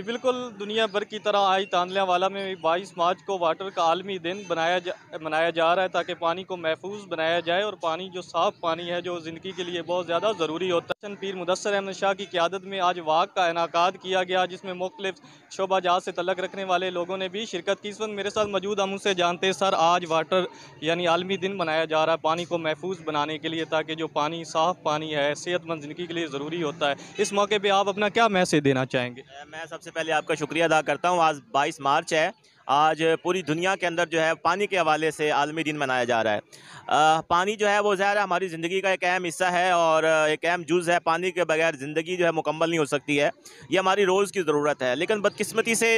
जी बिल्कुल दुनिया भर की तरह आई तानलिया वाला में भी बाईस मार्च को वाटर का आलमी दिन बनाया जा मनाया जा रहा है ताकि पानी को महफूज बनाया जाए और पानी जो साफ़ पानी है जो ज़िंदगी के लिए बहुत ज़्यादा ज़रूरी होता है पीर मुदसर अहमद शाह की क्यादत में आज वाक का इनका किया गया जिसमें मुख्तलिफ शोबा जहाज से तलक रखने वाले लोगों ने भी शिरकत की इस वक्त मेरे साथ मौजूद हम उसे जानते हैं सर आज वाटर यानी आलमी दिन मनाया जा रहा है पानी को महफूज बनाने के लिए ताकि जो पानी साफ़ पानी है सेहतमंद ज़िंदगी के लिए ज़रूरी होता है इस मौके पर आप अपना क्या मैसेज देना चाहेंगे मैं सबसे सबसे पहले आपका शुक्रिया अदा करता हूँ आज 22 मार्च है आज पूरी दुनिया के अंदर जो है पानी के हवाले से आलमी दिन मनाया जा रहा है आ, पानी जो है वो ज़ाहिर हमारी ज़िंदगी का एक अहम हिस्सा है और एक अहम जुज़ है पानी के बगैर ज़िंदगी जो है मुकम्मल नहीं हो सकती है ये हमारी रोज़ की ज़रूरत है लेकिन बदकस्मती से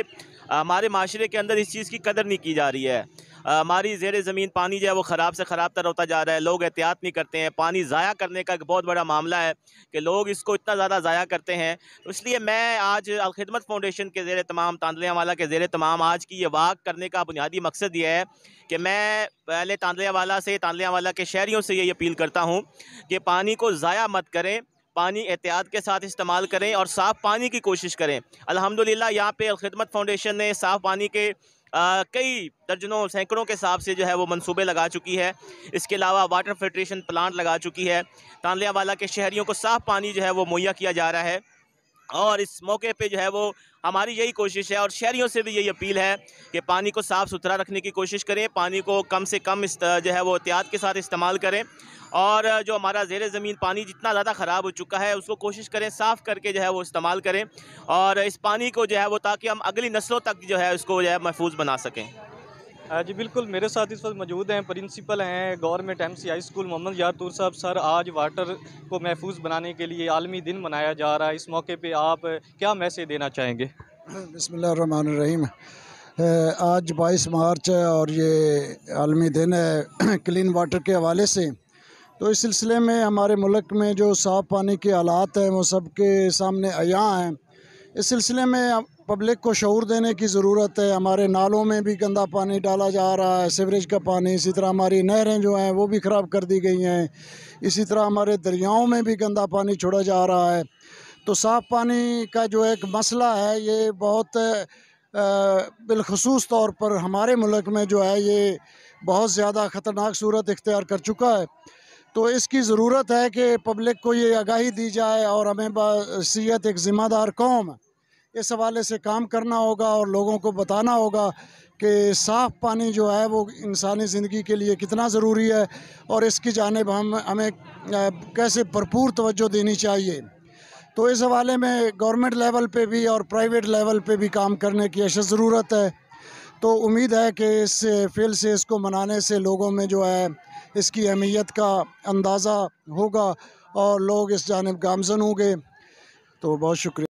हमारे माशरे के अंदर इस चीज़ की कदर नहीं की जा रही है हमारी जेर ज़मीन पानी जो है वो ख़राब से ख़राब तर होता जा रहा है लोग एहतियात नहीं करते हैं पानी ज़ाया करने का एक बहुत बड़ा मामला है कि लोग इसको इतना ज़्यादा ज़ाया करते हैं तो इसलिए मैं आज अलखदमत फाउंडेशन के जेर तमाम वाला के जेर तमाम आज की ये वाक करने का बुनियादी मकसद ये है कि मैं पहले वाला से वाला के शहरीों से ये अपील करता हूँ कि पानी को ज़ाया मत करें पानी एहतियात के साथ इस्तेमाल करें और साफ़ पानी की कोशिश करें अलहमदिल्ला यहाँ पे खिदमत फाउंडेशन ने साफ़ पानी के कई दर्जनों सैकड़ों के हिसाब से जो है वो मंसूबे लगा चुकी है इसके अलावा वाटर फिल्ट्रेशन प्लांट लगा चुकी है तानलियावाला के शहरीों को साफ पानी जो है वो मुहैया किया जा रहा है और इस मौके पे जो है वो हमारी यही कोशिश है और शहरीों से भी यही अपील है कि पानी को साफ़ सुथरा रखने की कोशिश करें पानी को कम से कम जो है वो एहतियात के साथ इस्तेमाल करें और जो हमारा जेर ज़मीन पानी जितना ज़्यादा ख़राब हो चुका है उसको कोशिश करें साफ़ करके जो है वो इस्तेमाल करें और इस पानी को जो है वो ताकि हम अगली नस्लों तक जो है उसको जो है महफूज बना सकें हाँ जी बिल्कुल मेरे साथ इस वक्त मौजूद हैं प्रिंसिपल हैं government M C high school Mohammed यारतूर साहब सर आज वाटर को महफूज बनाने के लिए आलमी दिन मनाया जा रहा है इस मौके पे आप क्या मैसेज देना चाहेंगे बसमीम आज 22 मार्च है और ये आलमी दिन है क्लीन वाटर के हवाले से तो इस सिलसिले में हमारे मुल्क में जो साफ़ पानी के आलात हैं वो सब के सामने अयाँ हैं इस सिलसिले में पब्लिक को शूर देने की ज़रूरत है हमारे नालों में भी गंदा पानी डाला जा रहा है सीवरेज का पानी इसी तरह हमारी नहरें जो हैं वो भी ख़राब कर दी गई हैं इसी तरह हमारे दरियाओं में भी गंदा पानी छोड़ा जा रहा है तो साफ़ पानी का जो एक मसला है ये बहुत बिलखसूस तौर पर हमारे मुल्क में जो है ये बहुत ज़्यादा ख़तरनाक सूरत इख्तियार कर चुका है तो इसकी ज़रूरत है कि पब्लिक को ये आगाही दी जाए और हमें बसीत एक ज़िम्मेदार कौम इस हवाले से काम करना होगा और लोगों को बताना होगा कि साफ़ पानी जो है वो इंसानी ज़िंदगी के लिए कितना ज़रूरी है और इसकी जानब हम हमें कैसे भरपूर तवज्जो देनी चाहिए तो इस हवाले में गवर्नमेंट लेवल पे भी और प्राइवेट लेवल पे भी काम करने की अशद ज़रूरत है तो उम्मीद है कि इस फेल से इसको मनाने से लोगों में जो है इसकी अहमियत का अंदाज़ा होगा और लोग इस जानब गामजन होंगे तो बहुत शुक्रिया